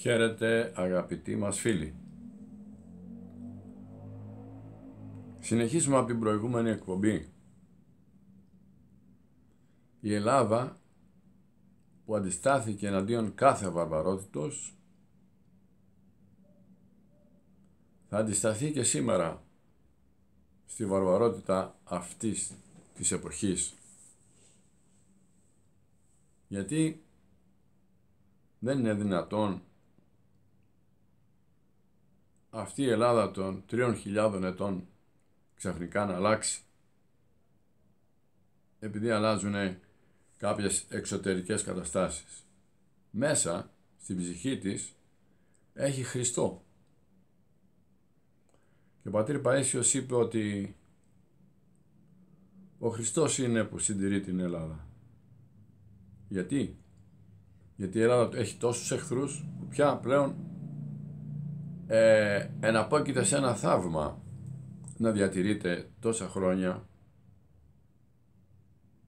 Χαίρετε αγαπητοί μας φίλοι. Συνεχίζουμε από την προηγούμενη εκπομπή. Η Ελλάδα που αντιστάθηκε εναντίον κάθε βαρβαρότητος θα αντισταθεί και σήμερα στη βαρβαρότητα αυτής της εποχής. Γιατί δεν είναι δυνατόν αυτή η Ελλάδα των 3.000 ετών ξαφνικά να αλλάξει επειδή αλλάζουν κάποιες εξωτερικές καταστάσεις. Μέσα στην ψυχή της έχει Χριστό. Και ο πατήρ Παΐσιος είπε ότι ο Χριστός είναι που συντηρεί την Ελλάδα. Γιατί? Γιατί η Ελλάδα έχει τόσους εχθρούς που πια πλέον ε, εναπόκειται σε ένα θαύμα να διατηρείται τόσα χρόνια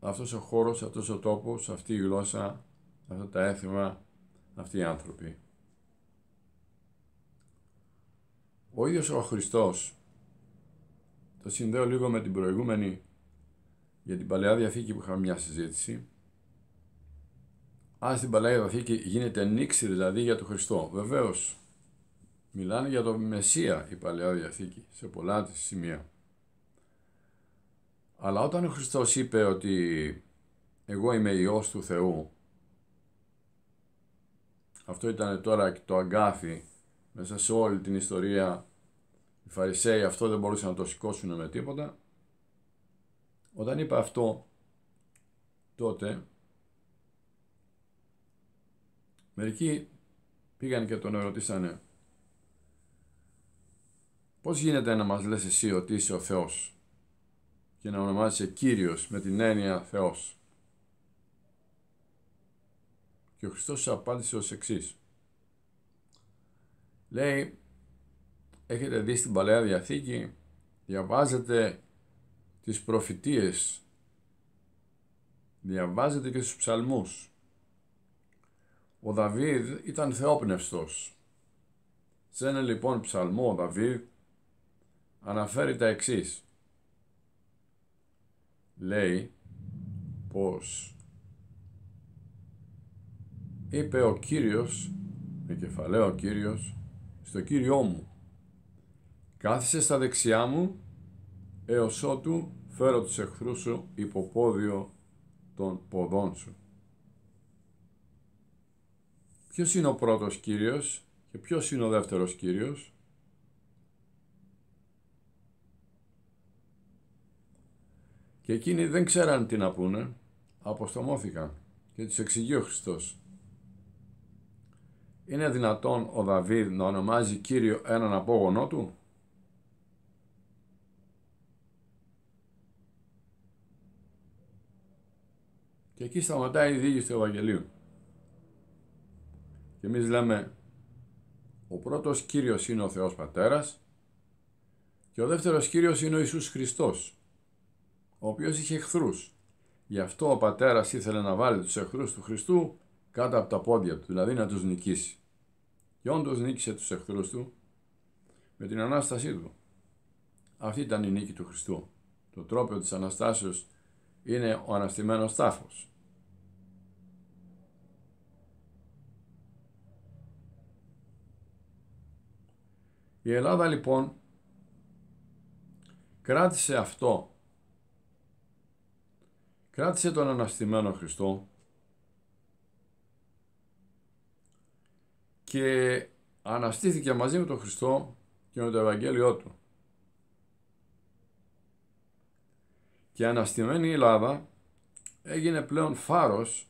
αυτός ο χώρος, αυτός ο τόπος, αυτή η γλώσσα, αυτά τα έθιμα, αυτοί οι άνθρωποι. Ο ίδιος ο Χριστός, το συνδέω λίγο με την προηγούμενη, για την Παλαιά Διαθήκη που είχαμε μια συζήτηση, αν στην Παλαιά Διαθήκη γίνεται νήξη δηλαδή για τον Χριστό. Βεβαίως, Μιλάνε για τον Μεσσία η Παλαιά Διαθήκη σε πολλά της σημεία. Αλλά όταν ο Χριστός είπε ότι εγώ είμαι Υιός του Θεού, αυτό ήταν τώρα το αγκάθι μέσα σε όλη την ιστορία. Οι Φαρισαίοι αυτό δεν μπορούσαν να το σηκώσουν με τίποτα. Όταν είπα αυτό τότε, μερικοί πήγαν και τον ερωτήσανε Πώς γίνεται να μας λες εσύ ότι είσαι ο Θεός και να ονομάζεσαι Κύριος με την έννοια Θεός. Και ο Χριστός απάντησε ως εξής. Λέει, έχετε δει στην Παλαιά Διαθήκη, διαβάζετε τις προφητείες, διαβάζετε και τους ψαλμούς. Ο Δαβίδ ήταν θεόπνευστος. Σε ένα λοιπόν ψαλμό ο Δαβίδ αναφέρει τα εξής. Λέει πως είπε ο Κύριος, με κεφαλαίο ο Κύριος, στο Κύριό μου «Κάθισε στα δεξιά μου έως ότου φέρω τους εχθρούς σου υποπόδιο των ποδών σου». Ποιος είναι ο πρώτος Κύριος και ποιος είναι ο δεύτερος Κύριος Και εκείνοι δεν ξέραν τι να πούνε, αποστομώθηκαν και τους εξηγεί ο Χριστός. Είναι δυνατόν ο Δαβίδ να ονομάζει Κύριο έναν απόγονό του? Και εκεί σταματάει η δίγηση του Ευαγγελίου. Και εμείς λέμε, ο πρώτος Κύριος είναι ο Θεός Πατέρας και ο δεύτερος Κύριος είναι ο Ιησούς Χριστός ο οποίος είχε εχθρούς. Γι' αυτό ο πατέρας ήθελε να βάλει τους εχθρούς του Χριστού κάτω από τα πόδια του, δηλαδή να τους νικήσει. Και όντως νίκησε τους εχθρούς του με την Ανάστασή του. Αυτή ήταν η νίκη του Χριστού. Το τρόπο της Αναστάσεως είναι ο αναστημένος τάφος. Η Ελλάδα λοιπόν κράτησε αυτό Κράτησε τον Αναστημένο Χριστό και αναστήθηκε μαζί με τον Χριστό και με το Ευαγγέλιό του. Και αναστημένη η Ελλάδα έγινε πλέον φάρος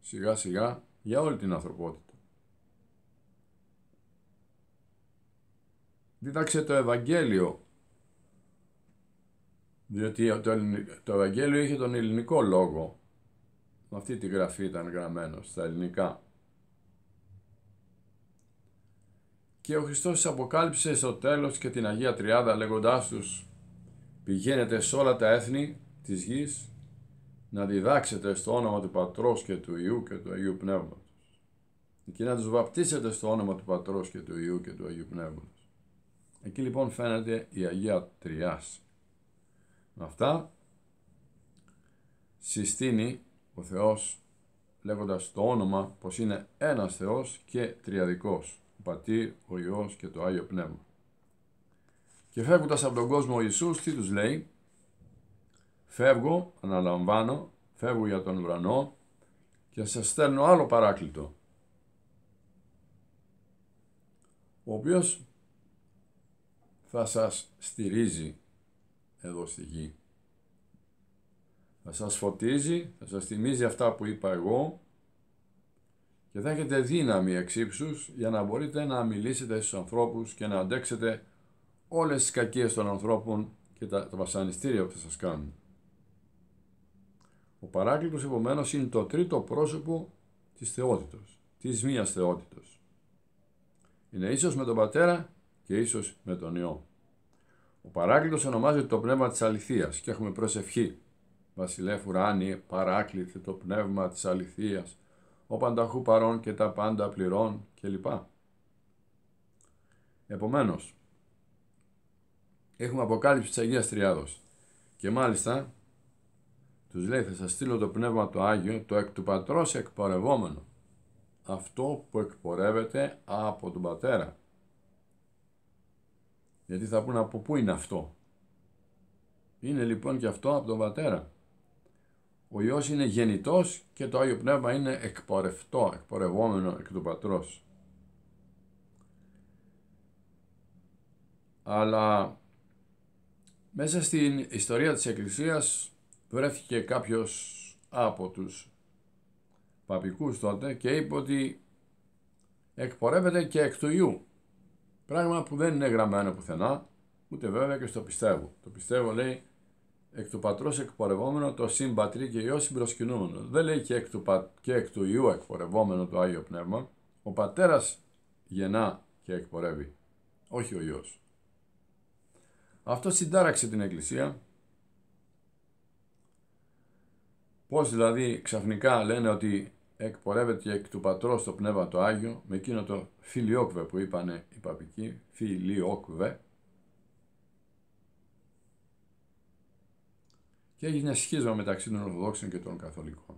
σιγά σιγά για όλη την ανθρωπότητα. Δίδαξε το Ευαγγέλιο διότι το, το Ευαγγέλιο είχε τον ελληνικό λόγο. Αυτή τη γραφή ήταν γραμμένο στα ελληνικά. Και ο Χριστός αποκάλυψε στο τέλος και την Αγία Τριάδα λέγοντάς τους «Πηγαίνετε σε όλα τα έθνη της γης να διδάξετε στο όνομα του Πατρός και του Ιού και του Αγίου Πνεύματος και να τους βαπτίσετε στο όνομα του Πατρός και του Ιού και του Αγίου Πνεύματος». Εκεί λοιπόν φαίνεται η Αγία Τριάς αυτά, συστήνει ο Θεός λέγοντας το όνομα πως είναι ένας Θεός και τριαδικός, ο Πατήρ, ο Υιός και το Άγιο Πνεύμα. Και φεύγοντας από τον κόσμο ο Ιησούς τι τους λέει, φεύγω, αναλαμβάνω, φεύγω για τον ουρανό και σας στέλνω άλλο παράκλητο, ο οποίος θα σας στηρίζει εδώ στη γη. Θα σας φωτίζει, θα σας θυμίζει αυτά που είπα εγώ και θα έχετε δύναμη εξύψους για να μπορείτε να μιλήσετε στους ανθρώπους και να αντέξετε όλες τις κακίες των ανθρώπων και τα, βασανιστήρια που θα σας κάνουν. Ο παράκλητος επομένως είναι το τρίτο πρόσωπο της θεότητος, της μίας θεότητος. Είναι ίσως με τον Πατέρα και ίσως με τον Υιό. Ο παράκλητος ονομάζεται το πνεύμα της αληθείας και έχουμε προσευχή. Βασιλεύ ουράνιε, παράκλητε το πνεύμα της αληθείας, ο πανταχού παρών και τα πάντα πληρών κλπ. Επομένως, έχουμε αποκάλυψη της Αγίας Τριάδος και μάλιστα τους λέει θα σας στείλω το Πνεύμα το Άγιο, το εκ του Πατρός εκπορευόμενο, αυτό που εκπορεύεται από τον Πατέρα. Γιατί θα πούνε από πού είναι αυτό. Είναι λοιπόν και αυτό από τον Πατέρα. Ο Υιός είναι γεννητός και το Άγιο Πνεύμα είναι εκπορευτό, εκπορευόμενο εκ του Πατρός. Αλλά μέσα στην ιστορία της Εκκλησίας βρέθηκε κάποιος από τους παπικούς τότε και είπε ότι εκπορεύεται και εκ του Υιού. Πράγμα που δεν είναι γραμμένο πουθενά, ούτε βέβαια και στο πιστεύω. Το πιστεύω λέει εκ του πατρός εκπορευόμενο το συμπατρί και ιό συμπροσκυνούμενο. Δεν λέει και εκ, του πα... και εκ ιού εκπορευόμενο το άγιο πνεύμα. Ο πατέρας γεννά και εκπορεύει, όχι ο ιό. Αυτό συντάραξε την Εκκλησία. Πώς δηλαδή ξαφνικά λένε ότι εκπορεύεται εκ του πατρός το πνεύμα το Άγιο με εκείνο το φιλιόκβε που είπανε οι παπικοί, φιλιόκβε και έγινε σχίσμα μεταξύ των Ορθοδόξων και των Καθολικών.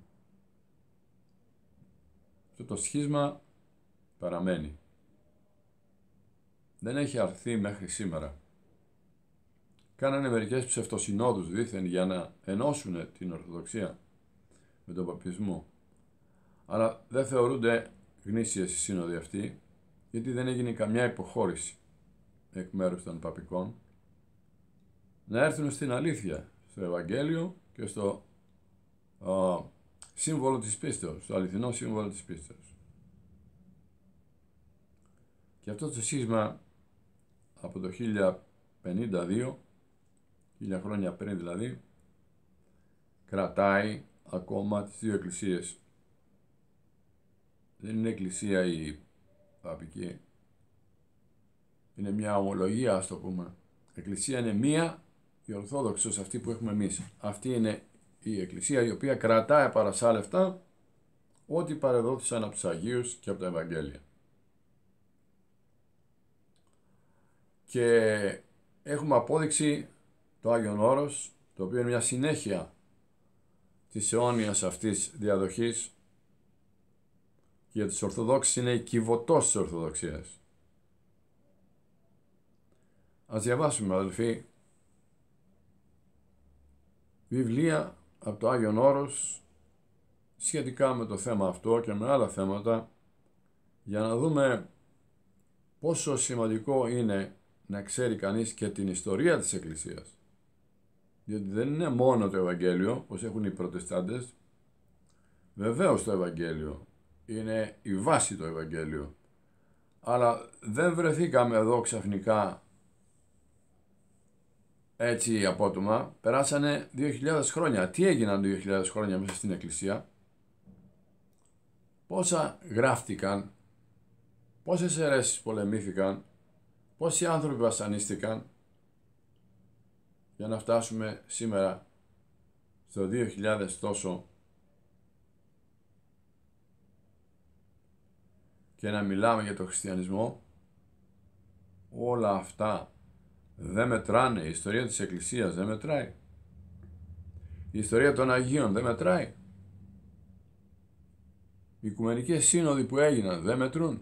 Αυτό το σχίσμα παραμένει. Δεν έχει αρθεί μέχρι σήμερα. Κάνανε μερικές ψευτοσυνόδους δήθεν για να ενώσουν την Ορθοδοξία με τον παπισμό αλλά δεν θεωρούνται γνήσιες οι σύνοδοι αυτοί, γιατί δεν έγινε καμιά υποχώρηση εκ μέρους των παπικών, να έρθουν στην αλήθεια, στο Ευαγγέλιο και στο σύμβολο της πίστεως, στο αληθινό σύμβολο της πίστεως. Και αυτό το σύσμα από το 1052, χίλια χρόνια πριν δηλαδή, κρατάει ακόμα τις δύο εκκλησίες δεν είναι εκκλησία η παπική. Είναι μια ομολογία, ας το πούμε. Εκκλησία είναι μία, η Ορθόδοξος, αυτή που έχουμε εμείς. Αυτή είναι η Εκκλησία η οποία κρατάει παρασάλευτα ό,τι παρεδόθησαν από τους Αγίους και από τα Ευαγγέλια. Και έχουμε απόδειξη το Άγιον Όρος, το οποίο είναι μια συνέχεια της αιώνιας αυτής διαδοχής για τους Ορθοδόξους είναι η κυβωτός της Ορθοδοξίας. Ας διαβάσουμε αδελφοί βιβλία από το Άγιον Όρος σχετικά με το θέμα αυτό και με άλλα θέματα για να δούμε πόσο σημαντικό είναι να ξέρει κανείς και την ιστορία της Εκκλησίας. Διότι δεν είναι μόνο το Ευαγγέλιο, όπως έχουν οι Προτεστάντες. Βεβαίως το Ευαγγέλιο είναι η βάση το Ευαγγέλιο. Αλλά δεν βρεθήκαμε εδώ ξαφνικά έτσι απότομα. Περάσανε 2.000 χρόνια. Τι έγιναν 2.000 χρόνια μέσα στην Εκκλησία. Πόσα γράφτηκαν, πόσες αιρέσεις πολεμήθηκαν, πόσοι άνθρωποι βασανίστηκαν για να φτάσουμε σήμερα στο 2000 τόσο και να μιλάμε για τον χριστιανισμό, όλα αυτά δεν μετράνε. Η ιστορία της Εκκλησίας δεν μετράει. Η ιστορία των Αγίων δεν μετράει. Οι οικουμενικές σύνοδοι που έγιναν δεν μετρούν.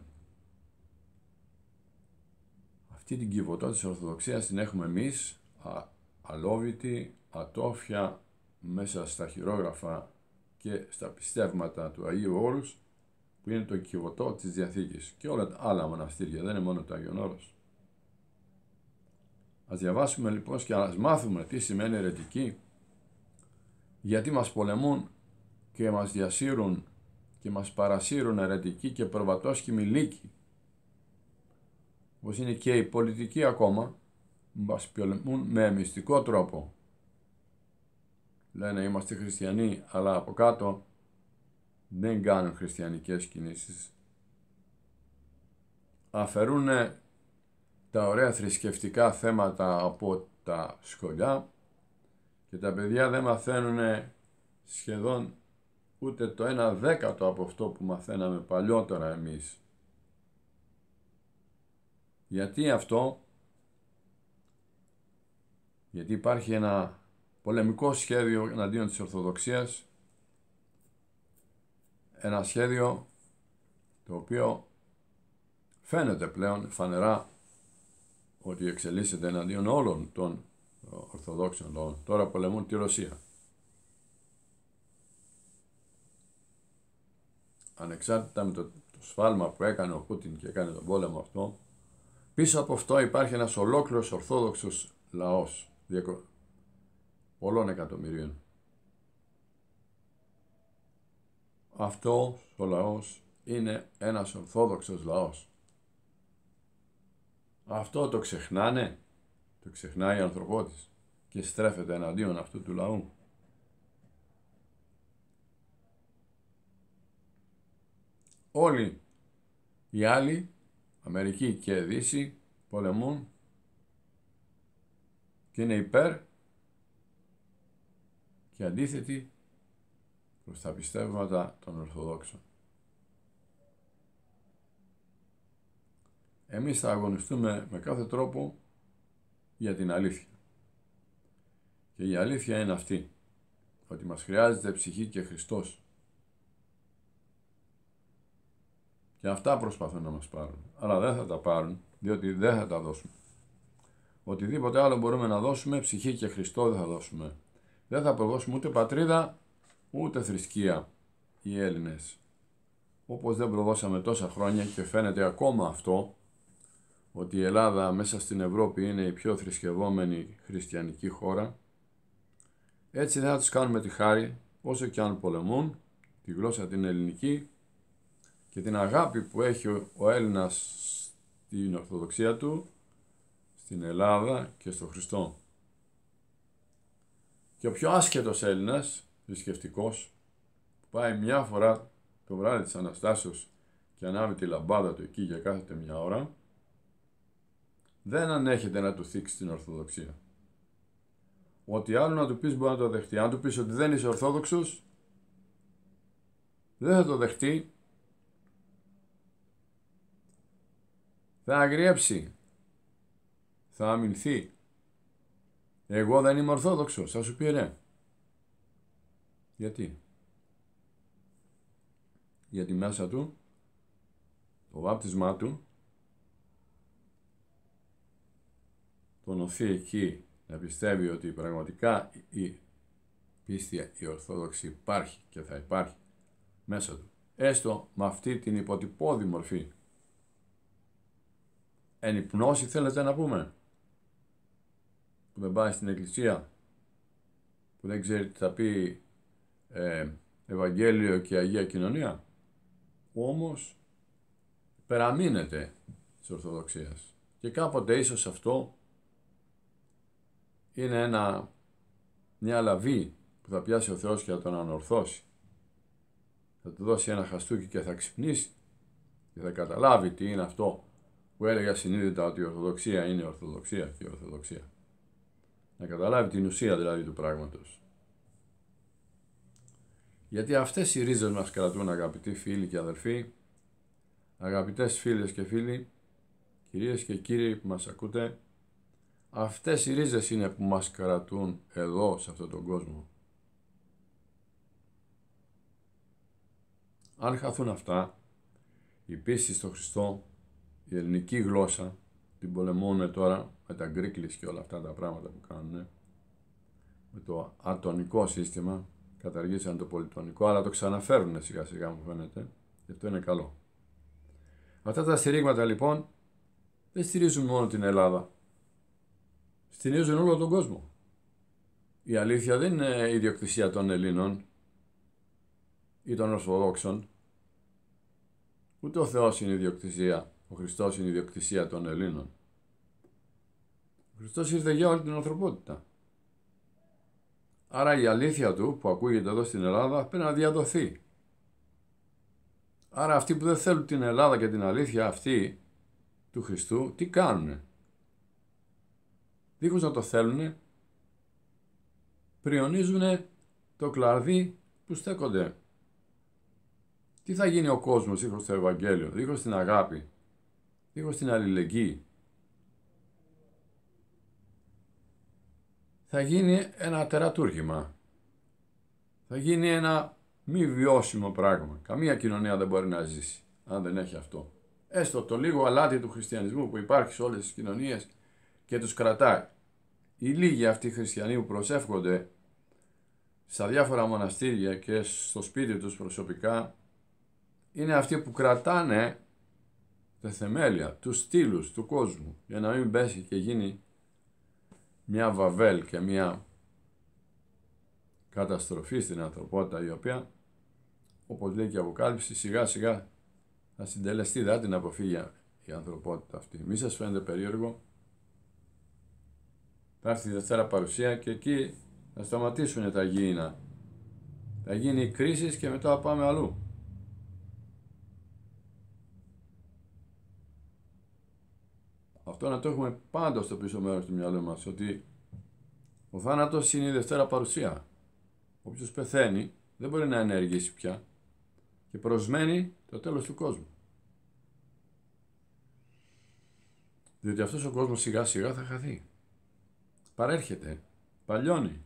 Αυτή την κυβωτό της Ορθοδοξίας την έχουμε εμείς, α, αλόβητη, ατόφια, μέσα στα χειρόγραφα και στα πιστεύματα του Αγίου Όρους, που είναι το κυβωτό της Διαθήκης και όλα τα άλλα μοναστήρια, δεν είναι μόνο το Άγιον Όρος. Ας διαβάσουμε λοιπόν και ας μάθουμε τι σημαίνει αιρετική, γιατί μας πολεμούν και μας διασύρουν και μας παρασύρουν αιρετικοί και προβατόσχημοι λύκοι. Όπως είναι και οι πολιτικοί ακόμα, μας πολεμούν με μυστικό τρόπο. Λένε είμαστε χριστιανοί, αλλά από κάτω δεν κάνουν χριστιανικές κινήσεις. Αφαιρούν τα ωραία θρησκευτικά θέματα από τα σχολιά και τα παιδιά δεν μαθαίνουν σχεδόν ούτε το ένα δέκατο από αυτό που μαθαίναμε παλιότερα εμείς. Γιατί αυτό, γιατί υπάρχει ένα πολεμικό σχέδιο εναντίον της Ορθοδοξίας ένα σχέδιο το οποίο φαίνεται πλέον φανερά ότι εξελίσσεται εναντίον όλων των ε, Ορθοδόξων λαών. Τώρα πολεμούν τη Ρωσία. Ανεξάρτητα με το, το σφάλμα που έκανε ο Πούτιν και έκανε τον πόλεμο αυτό, πίσω από αυτό υπάρχει ένας ολόκληρος Ορθόδοξος λαός, πολλών εκατομμυρίων. Αυτό ο λαός είναι ένας ορθόδοξος λαός. Αυτό το ξεχνάνε, το ξεχνάει η ανθρωπότης και στρέφεται εναντίον αυτού του λαού. Όλοι οι άλλοι, Αμερική και Δύση, πολεμούν και είναι υπέρ και αντίθετοι προς τα πιστεύματα των Ορθοδόξων. Εμείς θα αγωνιστούμε με κάθε τρόπο για την αλήθεια. Και η αλήθεια είναι αυτή, ότι μας χρειάζεται ψυχή και Χριστός. Και αυτά προσπαθούν να μας πάρουν. Αλλά δεν θα τα πάρουν, διότι δεν θα τα δώσουμε. Οτιδήποτε άλλο μπορούμε να δώσουμε, ψυχή και Χριστό δεν θα δώσουμε. Δεν θα προδώσουμε ούτε πατρίδα, ούτε θρησκεία οι Έλληνες. Όπως δεν προδώσαμε τόσα χρόνια και φαίνεται ακόμα αυτό, ότι η Ελλάδα μέσα στην Ευρώπη είναι η πιο θρησκευόμενη χριστιανική χώρα, έτσι δεν θα τους κάνουμε τη χάρη όσο και αν πολεμούν τη γλώσσα την ελληνική και την αγάπη που έχει ο Έλληνας στην Ορθοδοξία του, στην Ελλάδα και στο Χριστό. Και ο πιο άσχετος Έλληνας θρησκευτικός πάει μια φορά το βράδυ της αναστάσεως και ανάβει τη λαμπάδα του εκεί για κάθε μια ώρα, δεν ανέχεται να του θίξει την Ορθοδοξία. Ότι άλλο να του πεις μπορεί να το δεχτεί. Αν του πεις ότι δεν είσαι ορθόδοξος, δεν θα το δεχτεί. Θα αγριέψει. Θα αμυνθεί. Εγώ δεν είμαι Ορθόδοξος. Θα σου πει ρε. Ναι. Γιατί. Γιατί μέσα του το βάπτισμά του τον οθεί εκεί να πιστεύει ότι πραγματικά η πίστη η Ορθόδοξη υπάρχει και θα υπάρχει μέσα του. Έστω με αυτή την υποτυπώδη μορφή. ενυπνώσει θέλετε να πούμε. Που δεν πάει στην εκκλησία. Που δεν ξέρει τι θα πει ε, Ευαγγέλιο και Αγία Κοινωνία. Όμως περαμείνεται της Ορθοδοξίας. Και κάποτε ίσως αυτό είναι ένα, μια λαβή που θα πιάσει ο Θεός και θα τον ανορθώσει. Θα του δώσει ένα χαστούκι και θα ξυπνήσει και θα καταλάβει τι είναι αυτό που έλεγα συνείδητα ότι η Ορθοδοξία είναι η Ορθοδοξία και η Ορθοδοξία. Να καταλάβει την ουσία δηλαδή του πράγματος. Γιατί αυτές οι ρίζες μας κρατούν αγαπητοί φίλοι και αδερφοί, αγαπητές φίλες και φίλοι, κυρίες και κύριοι που μας ακούτε, αυτές οι ρίζες είναι που μας κρατούν εδώ σε αυτόν τον κόσμο. Αν χαθούν αυτά, η πίστη στο Χριστό, η ελληνική γλώσσα, την πολεμούν τώρα με τα γκρίκλεις και όλα αυτά τα πράγματα που κάνουν, με το ατονικό σύστημα, καταργήσαν το πολιτονικό, αλλά το ξαναφέρουν σιγά σιγά μου φαίνεται. Γι' αυτό είναι καλό. Αυτά τα στηρίγματα λοιπόν δεν στηρίζουν μόνο την Ελλάδα. Στηρίζουν όλο τον κόσμο. Η αλήθεια δεν είναι η ιδιοκτησία των Ελλήνων ή των Ορθοδόξων. Ούτε ο Θεός είναι η ιδιοκτησία. Ο Χριστός είναι η ιδιοκτησία των Ελλήνων. Ο Χριστός ήρθε για όλη την ανθρωπότητα. Άρα η αλήθεια του που ακούγεται εδώ στην Ελλάδα πρέπει να διαδοθεί. Άρα αυτοί που δεν θέλουν την Ελλάδα και την αλήθεια αυτή του Χριστού, τι κάνουν. Δίχως να το θέλουν, πριονίζουνε το κλαδί που στέκονται. Τι θα γίνει ο κόσμος δίχως το Ευαγγέλιο, δίχως την αγάπη, δίχως την αλληλεγγύη. θα γίνει ένα τερατούργημα. Θα γίνει ένα μη βιώσιμο πράγμα. Καμία κοινωνία δεν μπορεί να ζήσει αν δεν έχει αυτό. Έστω το λίγο αλάτι του χριστιανισμού που υπάρχει σε όλες τις κοινωνίες και τους κρατάει. Οι λίγοι αυτοί χριστιανοί που προσεύχονται στα διάφορα μοναστήρια και στο σπίτι τους προσωπικά είναι αυτοί που κρατάνε τα θεμέλια, τους στήλους του κόσμου για να μην πέσει και γίνει μια βαβέλ και μια καταστροφή στην ανθρωπότητα η οποία όπως λέει και η Αποκάλυψη σιγά σιγά θα συντελεστεί δά την αποφύγει η ανθρωπότητα αυτή. Μη σας φαίνεται περίεργο. Θα έρθει η Δευτέρα Παρουσία και εκεί θα σταματήσουν τα γήινα. Θα γίνει η κρίση και μετά πάμε αλλού. αυτό να το έχουμε πάντα στο πίσω μέρος του μυαλού μας, ότι ο θάνατος είναι η δευτέρα παρουσία. Όποιος πεθαίνει δεν μπορεί να ενεργήσει πια και προσμένει το τέλος του κόσμου. Διότι αυτός ο κόσμος σιγά σιγά θα χαθεί. Παρέρχεται, παλιώνει.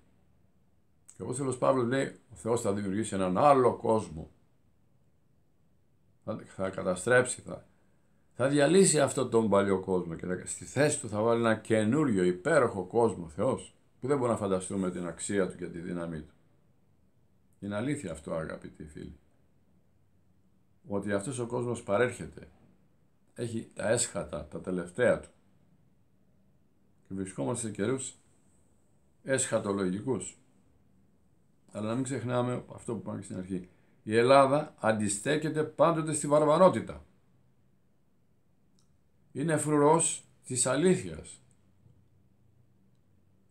Και ο θεό Παύλος λέει, ο Θεός θα δημιουργήσει έναν άλλο κόσμο. θα καταστρέψει, θα θα διαλύσει αυτό τον παλιό κόσμο και στη θέση του θα βάλει ένα καινούριο υπέροχο κόσμο Θεός που δεν μπορούμε να φανταστούμε την αξία του και τη δύναμή του. Είναι αλήθεια αυτό αγαπητοί φίλοι. Ότι αυτός ο κόσμος παρέρχεται. Έχει τα έσχατα, τα τελευταία του. Και βρισκόμαστε σε καιρούς εσχατολογικούς. Αλλά να μην ξεχνάμε αυτό που πάμε στην αρχή. Η Ελλάδα αντιστέκεται πάντοτε στη βαρβαρότητα είναι φρουρός της αλήθειας.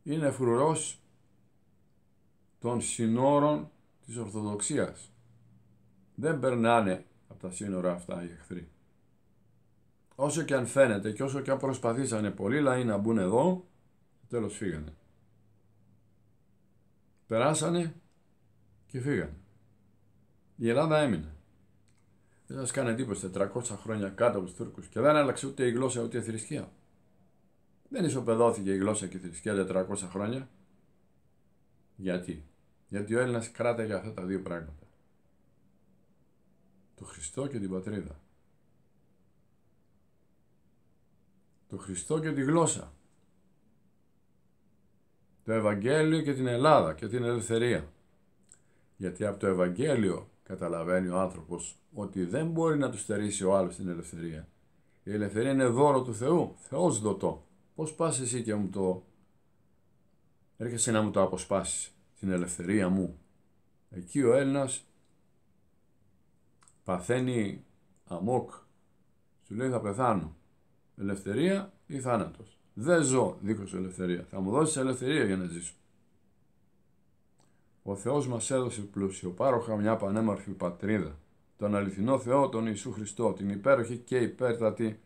Είναι φρουρός των συνόρων της Ορθοδοξίας. Δεν περνάνε από τα σύνορα αυτά οι εχθροί. Όσο και αν φαίνεται και όσο και αν προσπαθήσανε πολλοί λαοί να μπουν εδώ, τέλος φύγανε. Περάσανε και φύγανε. Η Ελλάδα έμεινε. Δεν σας κάνει εντύπωση 400 χρόνια κάτω από τους Τούρκους και δεν άλλαξε ούτε η γλώσσα ούτε η θρησκεία. Δεν ισοπεδώθηκε η γλώσσα και η θρησκεία 400 χρόνια. Γιατί. Γιατί ο Έλληνας για αυτά τα δύο πράγματα. Το Χριστό και την πατρίδα. Το Χριστό και τη γλώσσα. Το Ευαγγέλιο και την Ελλάδα και την ελευθερία. Γιατί από το Ευαγγέλιο καταλαβαίνει ο άνθρωπος ότι δεν μπορεί να τους στερήσει ο άλλος την ελευθερία. Η ελευθερία είναι δώρο του Θεού, Θεός δωτό. Πώς πας εσύ και μου το... Έρχεσαι να μου το αποσπάσεις, την ελευθερία μου. Εκεί ο Έλληνας παθαίνει αμόκ. Σου λέει θα πεθάνω. Ελευθερία ή θάνατος. Δεν ζω δίχως ελευθερία. Θα μου δώσεις ελευθερία για να ζήσω. Ο Θεός μας έδωσε πλούσιο, πάροχα μια πανέμορφη πατρίδα, τον αληθινό Θεό, τον Ιησού Χριστό, την υπέροχη και υπέρτατη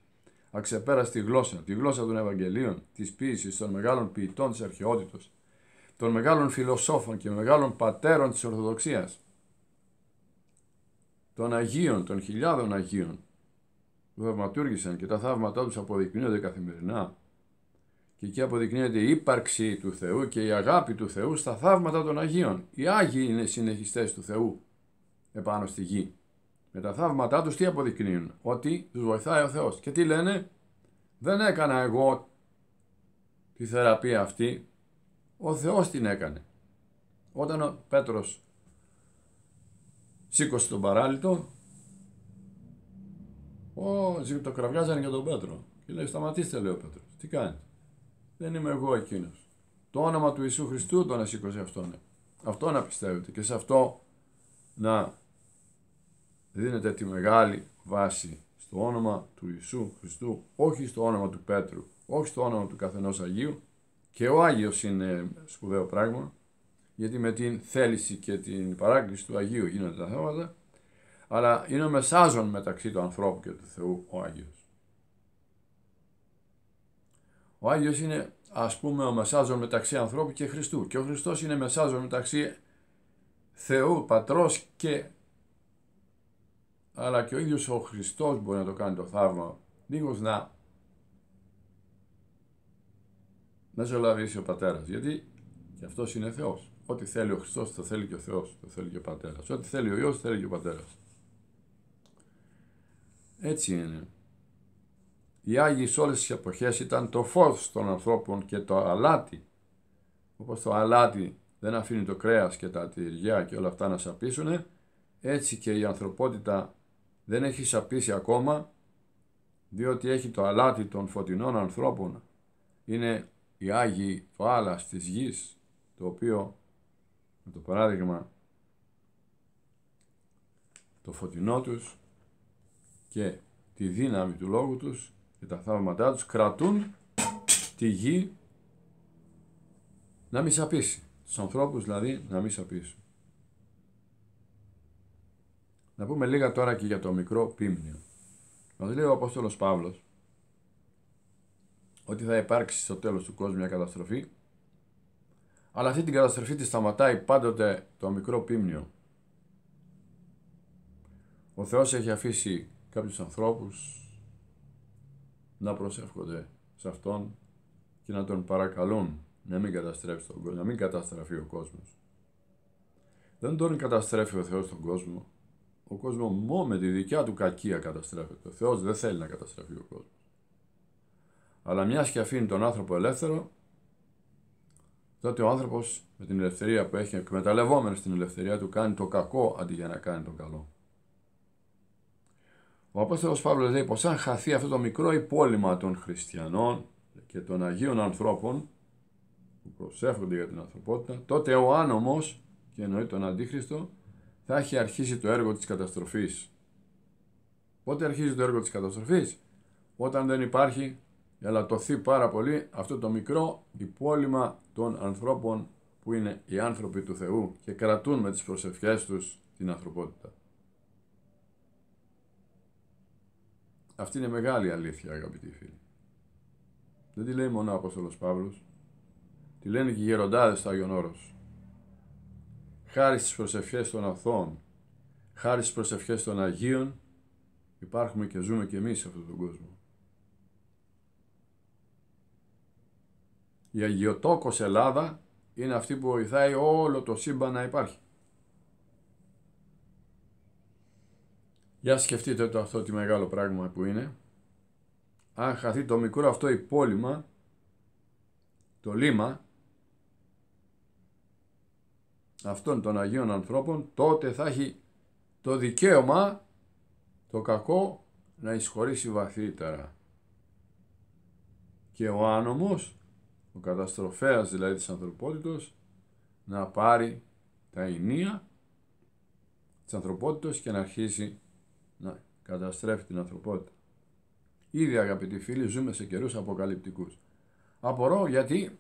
αξεπέραστη γλώσσα, τη γλώσσα των Ευαγγελίων, της ποίησης των μεγάλων ποιητών της αρχαιότητος, των μεγάλων φιλοσόφων και μεγάλων πατέρων της Ορθοδοξίας, των Αγίων, των χιλιάδων Αγίων, που θαυματούργησαν και τα θαύματά τους αποδεικνύονται καθημερινά και εκεί αποδεικνύεται η ύπαρξη του Θεού και η αγάπη του Θεού στα θαύματα των Αγίων. Οι Άγιοι είναι συνεχιστές του Θεού επάνω στη γη. Με τα θαύματά τους τι αποδεικνύουν, ότι τους βοηθάει ο Θεός. Και τι λένε, δεν έκανα εγώ τη θεραπεία αυτή, ο Θεός την έκανε. Όταν ο Πέτρος σήκωσε τον παράλυτο, ο κραυγάζανε για τον Πέτρο. Και λέει, σταματήστε λέει ο Πέτρος, τι κάνει δεν είμαι εγώ εκείνος. Το όνομα του Ιησού Χριστού το να σήκωσε αυτόν. Αυτό να πιστεύετε και σε αυτό να δίνετε τη μεγάλη βάση στο όνομα του Ιησού Χριστού, όχι στο όνομα του Πέτρου, όχι στο όνομα του καθενός Αγίου και ο Άγιος είναι σπουδαίο πράγμα γιατί με την θέληση και την παράκληση του Αγίου γίνονται τα θέματα αλλά είναι ο μεσάζων μεταξύ του ανθρώπου και του Θεού ο Άγιος. Ο Άγιος είναι ας πούμε ο μεσάζων μεταξύ ανθρώπου και Χριστού και ο Χριστός είναι μεσάζων μεταξύ Θεού, Πατρός και αλλά και ο ίδιος ο Χριστός μπορεί να το κάνει το θαύμα δίχως να μεσολαβήσει ο πατέρας. γιατί και αυτός είναι Θεός. Ό,τι θέλει ο Χριστός το θέλει και ο Θεός, το θέλει και ο Πατέρας. Ό,τι θέλει ο Υιός το θέλει και ο Πατέρας. Έτσι είναι. Οι Άγιοι σε όλες τις εποχές ήταν το φως των ανθρώπων και το αλάτι. Όπως το αλάτι δεν αφήνει το κρέας και τα τυριά και όλα αυτά να σαπίσουν, έτσι και η ανθρωπότητα δεν έχει σαπίσει ακόμα, διότι έχει το αλάτι των φωτεινών ανθρώπων. Είναι οι Άγιοι το άλλας της γης, το οποίο, με το παράδειγμα, το φωτεινό τους και τη δύναμη του λόγου τους και τα θαύματά τους κρατούν τη γη να μην σαπίσει. Τους ανθρώπους δηλαδή να μην σαπίσει Να πούμε λίγα τώρα και για το μικρό πίμνιο. Μας λέει ο Απόστολος Παύλος ότι θα υπάρξει στο τέλος του κόσμου μια καταστροφή αλλά αυτή την καταστροφή τη σταματάει πάντοτε το μικρό πίμνιο. Ο Θεός έχει αφήσει κάποιους ανθρώπους να προσεύχονται σε Αυτόν και να Τον παρακαλούν να μην καταστρέψει τον κόσμο, να μην καταστραφεί ο κόσμος. Δεν τον καταστρέφει ο Θεός τον κόσμο. Ο κόσμος μόνο με τη δικιά του κακία καταστρέφεται. Ο Θεός δεν θέλει να καταστραφεί ο Κόσμος, Αλλά μια και αφήνει τον άνθρωπο ελεύθερο, τότε ο άνθρωπος με την ελευθερία που έχει, εκμεταλλευόμενος την ελευθερία του, κάνει το κακό αντί για να κάνει το καλό. Ο Απόστολος Παύλος λέει πως αν χαθεί αυτό το μικρό υπόλοιμα των χριστιανών και των Αγίων ανθρώπων που προσεύχονται για την ανθρωπότητα, τότε ο άνομος, και εννοεί τον Αντίχριστο, θα έχει αρχίσει το έργο της καταστροφής. Πότε αρχίζει το έργο της καταστροφής? Όταν δεν υπάρχει, ελαττωθεί πάρα πολύ αυτό το μικρό υπόλοιμα των ανθρώπων που είναι οι άνθρωποι του Θεού και κρατούν με τις προσευχές τους την ανθρωπότητα. Αυτή είναι μεγάλη αλήθεια, αγαπητοί φίλοι. Δεν τη λέει μόνο ο Απόστολος Παύλος. Τη λένε και οι γεροντάδες του Άγιον Όρος. Χάρη στις προσευχές των Αυθών, χάρη στις προσευχές των Αγίων, υπάρχουμε και ζούμε και εμείς σε αυτόν τον κόσμο. Η Αγιοτόκος Ελλάδα είναι αυτή που βοηθάει όλο το σύμπαν να υπάρχει. Για σκεφτείτε το αυτό τι μεγάλο πράγμα που είναι. Αν χαθεί το μικρό αυτό υπόλοιμα, το λίμα, αυτών των Αγίων Ανθρώπων, τότε θα έχει το δικαίωμα το κακό να εισχωρήσει βαθύτερα. Και ο άνομος, ο καταστροφέας δηλαδή της ανθρωπότητος, να πάρει τα ενία της ανθρωπότητος και να αρχίσει να καταστρέφει την ανθρωπότητα. Ήδη αγαπητοί φίλοι ζούμε σε καιρούς αποκαλυπτικούς. Απορώ γιατί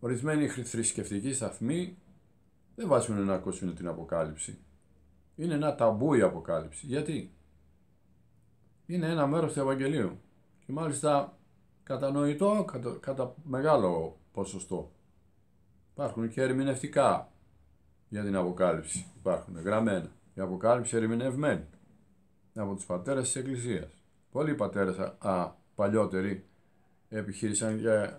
ορισμένοι θρησκευτικοί σταθμοί δεν βάζουν να ακούσουν την αποκάλυψη. Είναι ένα ταμπού η αποκάλυψη. Γιατί? Είναι ένα μέρος του Ευαγγελίου και μάλιστα κατανοητό κατα, κατά μεγάλο ποσοστό. Υπάρχουν και ερμηνευτικά για την αποκάλυψη. Υπάρχουν γραμμένα. Η αποκάλυψη ερμηνευμένη από τους πατέρες της Εκκλησίας. Πολλοί πατέρες α, παλιότεροι επιχείρησαν και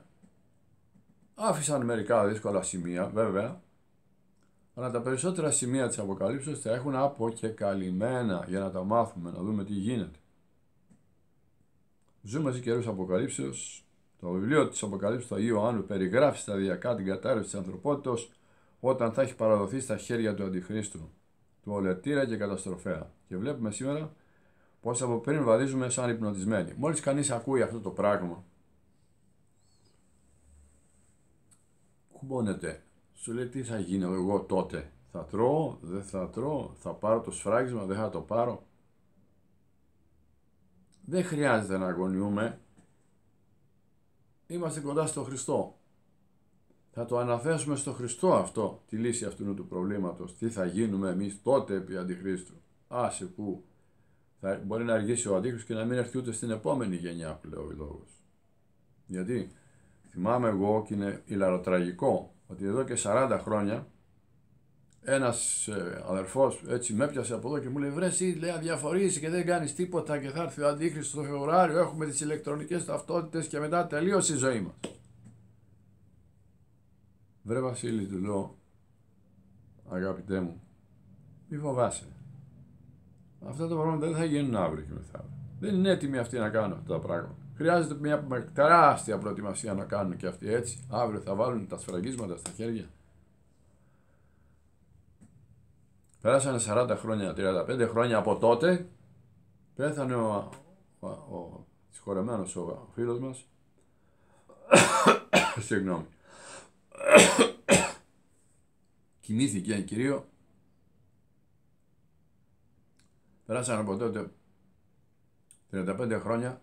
άφησαν μερικά δύσκολα σημεία βέβαια, αλλά τα περισσότερα σημεία της Αποκαλύψεως θα έχουν από και καλυμμένα για να τα μάθουμε, να δούμε τι γίνεται. Ζούμε σε καιρούς Αποκαλύψεως. Το βιβλίο της Αποκαλύψεως του Αγίου περιγράφει σταδιακά την κατάρρευση της ανθρωπότητας όταν θα έχει παραδοθεί στα χέρια του Αντιχρίστου, του ολετήρα και καταστροφέα. Και βλέπουμε σήμερα πως από πριν βαδίζουμε σαν υπνοτισμένοι. Μόλις κανείς ακούει αυτό το πράγμα, κουμπώνεται. Σου λέει τι θα γίνω εγώ τότε. Θα τρώω, δεν θα τρώω, θα πάρω το σφράγισμα, δεν θα το πάρω. Δεν χρειάζεται να αγωνιούμε. Είμαστε κοντά στο Χριστό. Θα το αναθέσουμε στο Χριστό αυτό, τη λύση αυτού του προβλήματος. Τι θα γίνουμε εμείς τότε επί Αντιχρίστου. Άσε που μπορεί να αργήσει ο αντίχριστος και να μην έρθει ούτε στην επόμενη γενιά, που λέει ο λόγος. Γιατί θυμάμαι εγώ και είναι ηλαροτραγικό ότι εδώ και 40 χρόνια ένας ε, αδερφός έτσι με έπιασε από εδώ και μου λέει βρε λέει και δεν κάνεις τίποτα και θα έρθει ο αντίχριστος στο Φεβρουάριο έχουμε τις ηλεκτρονικές ταυτότητες και μετά τελείωσε η ζωή μας. Βρε Βασίλη του λέω αγαπητέ μου μη φοβάσαι Αυτά τα πράγματα δεν θα γίνουν αύριο και Δεν είναι έτοιμοι αυτοί να κάνουν αυτά τα πράγματα. Χρειάζεται μια τεράστια προετοιμασία να κάνουν και αυτοί έτσι. Αύριο θα βάλουν τα σφραγίσματα στα χέρια. Περάσανε 40 χρόνια, 35 χρόνια από τότε. Πέθανε ο, ο, ο συγχωρεμένος ο φίλος μας. Συγγνώμη. Κοιμήθηκε Περάσαν από τότε 35 χρόνια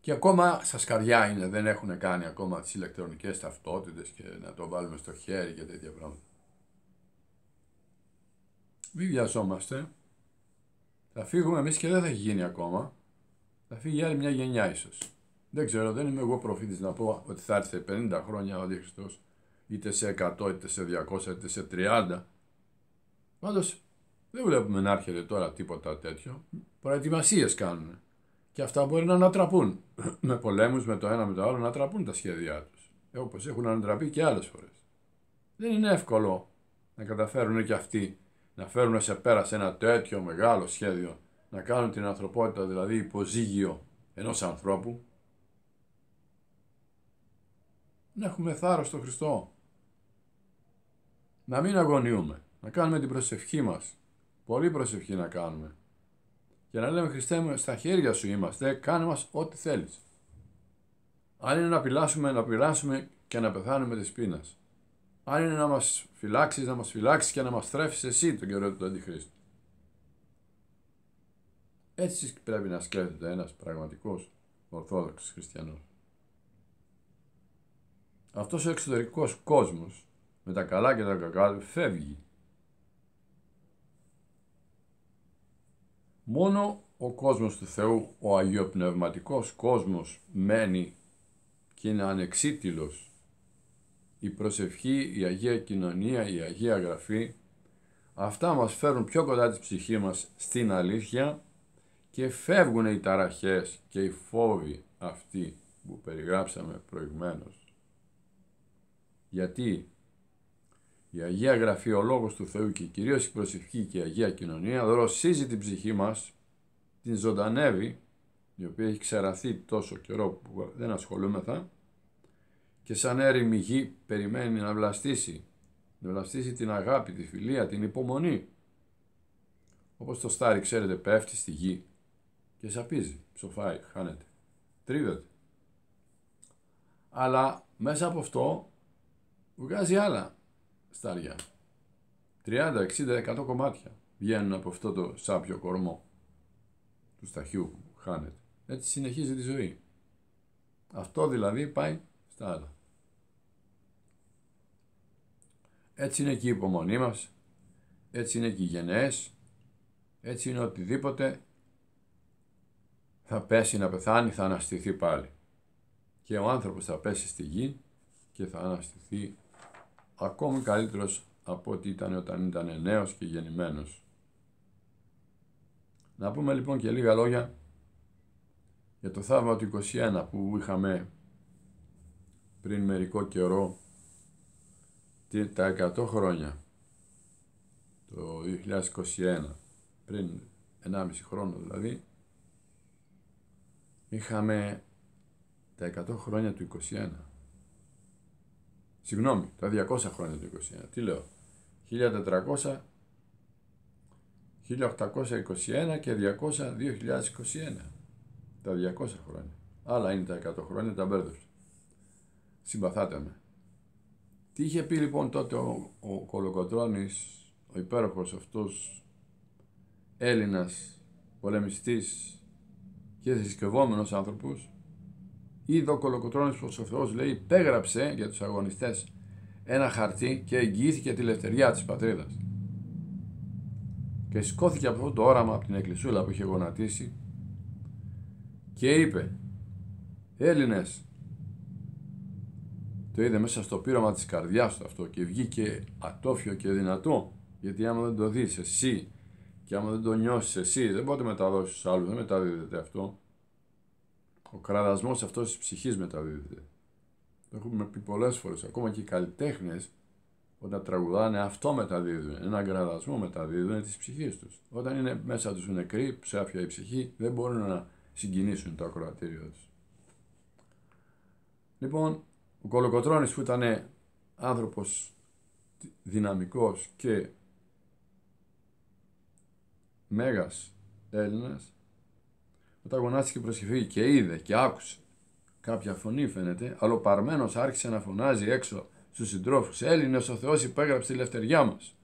και ακόμα στα σκαριά είναι, δεν έχουν κάνει ακόμα τις ηλεκτρονικές ταυτότητες και να το βάλουμε στο χέρι και τέτοια πράγματα. Μην βιαζόμαστε. Θα φύγουμε εμείς και δεν θα έχει γίνει ακόμα. Θα φύγει άλλη μια γενιά ίσως. Δεν ξέρω, δεν είμαι εγώ προφήτης να πω ότι θα έρθει 50 χρόνια ο Χριστός είτε σε 100, είτε σε 200, είτε σε 30. Πάντως δεν βλέπουμε να έρχεται τώρα τίποτα τέτοιο. Προετοιμασίες κάνουν. Και αυτά μπορεί να ανατραπούν. με πολέμους, με το ένα με το άλλο, να ανατραπούν τα σχέδιά τους. Ε, Όπως έχουν ανατραπεί και άλλες φορές. Δεν είναι εύκολο να καταφέρουν και αυτοί να φέρουν σε πέρα σε ένα τέτοιο μεγάλο σχέδιο. Να κάνουν την ανθρωπότητα δηλαδή υποζύγιο ενός ανθρώπου. Να έχουμε θάρρος στο Χριστό. Να μην αγωνιούμε. Να κάνουμε την προσευχή μας Πολύ προσευχή να κάνουμε. Και να λέμε Χριστέ μου, στα χέρια σου είμαστε, κάνε μας ό,τι θέλεις. Αν είναι να πειλάσουμε, να πειράσουμε και να πεθάνουμε της πείνας. Αν είναι να μας φυλάξεις, να μας φυλάξεις και να μας θρέφεις εσύ τον καιρό του Αντιχρίστου. Έτσι πρέπει να σκέφτεται ένας πραγματικός ορθόδοξος Χριστιανός. Αυτός ο εξωτερικός κόσμος, με τα καλά και τα κακά φεύγει. Μόνο ο κόσμος του Θεού, ο αγιοπνευματικός κόσμος μένει και είναι ανεξίτηλος. Η προσευχή, η Αγία Κοινωνία, η Αγία Γραφή, αυτά μας φέρουν πιο κοντά της ψυχή μας στην αλήθεια και φεύγουν οι ταραχές και οι φόβοι αυτοί που περιγράψαμε προηγουμένως. Γιατί η Αγία Γραφή, ο Λόγος του Θεού και κυρίως η προσευχή και η Αγία Κοινωνία δροσίζει την ψυχή μας, την ζωντανεύει, η οποία έχει ξεραθεί τόσο καιρό που δεν ασχολούμεθα και σαν έρημη γη περιμένει να βλαστήσει, να βλαστήσει την αγάπη, τη φιλία, την υπομονή. Όπως το στάρι, ξέρετε, πέφτει στη γη και σαπίζει, ψοφάει, χάνεται, τρίβεται. Αλλά μέσα από αυτό βγάζει άλλα στάρια. 30, 60, 100 κομμάτια βγαίνουν από αυτό το σάπιο κορμό του σταχιού που χάνεται. Έτσι συνεχίζει τη ζωή. Αυτό δηλαδή πάει στα άλλα. Έτσι είναι και η υπομονή μας, έτσι είναι και οι γενναίες, έτσι είναι οτιδήποτε θα πέσει να πεθάνει, θα αναστηθεί πάλι. Και ο άνθρωπος θα πέσει στη γη και θα αναστηθεί ακόμη καλύτερος από ό,τι ήταν όταν ήταν νέος και γεννημένος. Να πούμε λοιπόν και λίγα λόγια για το θαύμα του 21 που είχαμε πριν μερικό καιρό τα 100 χρόνια το 2021 πριν 1,5 χρόνο δηλαδή είχαμε τα 100 χρόνια του 21 Συγγνώμη, τα 200 χρόνια του 21. Τι λέω, 1400, 1821 και 200, 2021. Τα 200 χρόνια. Άλλα είναι τα 100 χρόνια, τα μπέρδευσα. Συμπαθάτε με. Τι είχε πει λοιπόν τότε ο, ο Κολοκοτρώνης, ο υπέροχος αυτός Έλληνας πολεμιστής και θρησκευόμενος άνθρωπος, Είδε ο κολοκοτρόνη που ο λέει υπέγραψε για τους αγωνιστές ένα χαρτί και εγγυήθηκε τη λευτεριά της πατρίδας. Και σηκώθηκε από αυτό το όραμα από την εκκλησούλα που είχε γονατίσει και είπε Έλληνες το είδε μέσα στο πείραμα της καρδιάς του αυτό και βγήκε ατόφιο και δυνατό γιατί άμα δεν το δεις εσύ και άμα δεν το νιώσεις εσύ δεν μπορεί να το μεταδώσεις άλλους, δεν μεταδίδεται αυτό ο κραδασμός αυτός της ψυχής μεταδίδεται. Το έχουμε πει πολλές φορές. Ακόμα και οι καλλιτέχνες όταν τραγουδάνε αυτό μεταδίδουν. Έναν κραδασμό μεταδίδουν της ψυχής τους. Όταν είναι μέσα τους νεκροί, ψάφια η ψυχή, δεν μπορούν να συγκινήσουν το ακροατήριό τους. Λοιπόν, ο Κολοκοτρώνης που ήταν άνθρωπος δυναμικός και μέγας Έλληνας, γονάστηκε προσχεφή και είδε και άκουσε. Κάποια φωνή φαίνεται, αλλά ο παρμένος άρχισε να φωνάζει έξω στους συντρόφους. Έλληνες ο Θεός υπέγραψε τη λευτεριά μας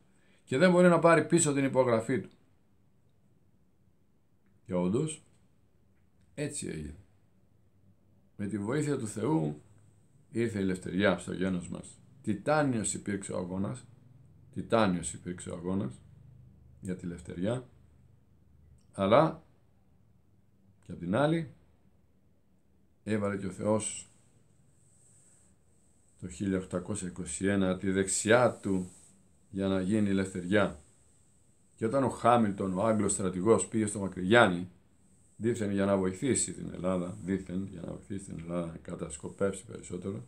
και δεν μπορεί να πάρει πίσω την υπογραφή του. Και όντως, έτσι έγινε. Με τη βοήθεια του Θεού ήρθε η ελευθερία στο γένος μας. Τιτάνιος υπήρξε ο αγώνας, τιτάνιος υπήρξε ο αγώνας για τη ελευθερία, αλλά και απ' την άλλη, έβαλε και ο Θεός το 1821 τη δεξιά του για να γίνει η ελευθεριά. Και όταν ο Χάμιλτον, ο Άγγλος στρατηγός, πήγε στο Μακρυγιάννη, δήθεν για να βοηθήσει την Ελλάδα, δήθεν για να βοηθήσει την Ελλάδα να κατασκοπεύσει περισσότερο,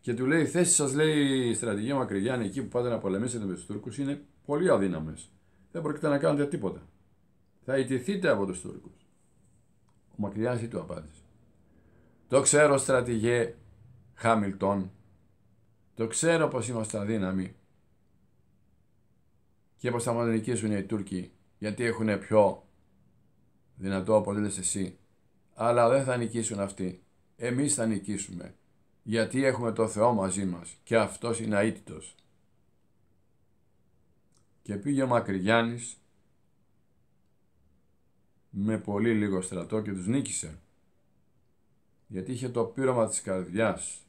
και του λέει, η θέση σας λέει η στρατηγία Μακρυγιάννη εκεί που πάτε να πολεμήσετε με τους Τούρκους είναι πολύ αδύναμες. Δεν πρόκειται να κάνετε τίποτα. Θα ιτηθείτε από τους Τούρκους. Ο Μακρυλιάς του απάντησε. Το ξέρω στρατηγέ Χάμιλτον. Το ξέρω πως είμαστε αδύναμοι και πως θα μας νικήσουν οι Τούρκοι γιατί έχουν πιο δυνατό αποτέλεσμα εσύ. Αλλά δεν θα νικήσουν αυτοί. Εμείς θα νικήσουμε. Γιατί έχουμε το Θεό μαζί μας και αυτός είναι αίτητος. Και πήγε ο Μακρυγιάννης με πολύ λίγο στρατό και τους νίκησε. Γιατί είχε το πείραμα της καρδιάς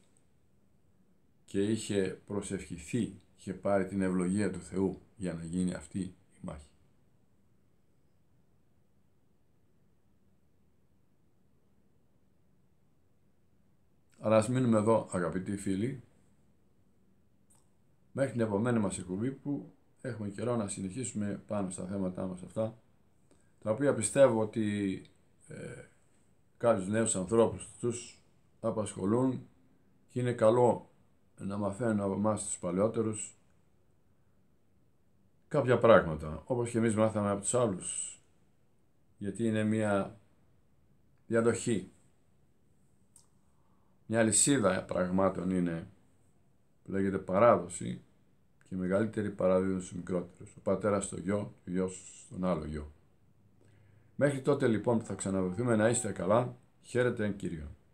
και είχε προσευχηθεί, είχε πάρει την ευλογία του Θεού για να γίνει αυτή η μάχη. Αλλά ας μείνουμε εδώ αγαπητοί φίλοι, μέχρι την επόμενη μας εκπομπή που έχουμε καιρό να συνεχίσουμε πάνω στα θέματα μας αυτά τα οποία πιστεύω ότι ε, κάποιους νέους ανθρώπους τους απασχολούν και είναι καλό να μαθαίνουν από εμάς τους παλαιότερους κάποια πράγματα, όπως και εμείς μάθαμε από τους άλλους, γιατί είναι μια διαδοχή, μια λυσίδα πραγμάτων είναι που λέγεται παράδοση και μεγαλύτερη παράδοση στους μικρότερους, ο πατέρας στο γιο, ο γιος στον άλλο γιο. Μέχρι τότε λοιπόν που θα ξαναβρεθούμε να είστε καλά. Χαίρετε εν Κύριο.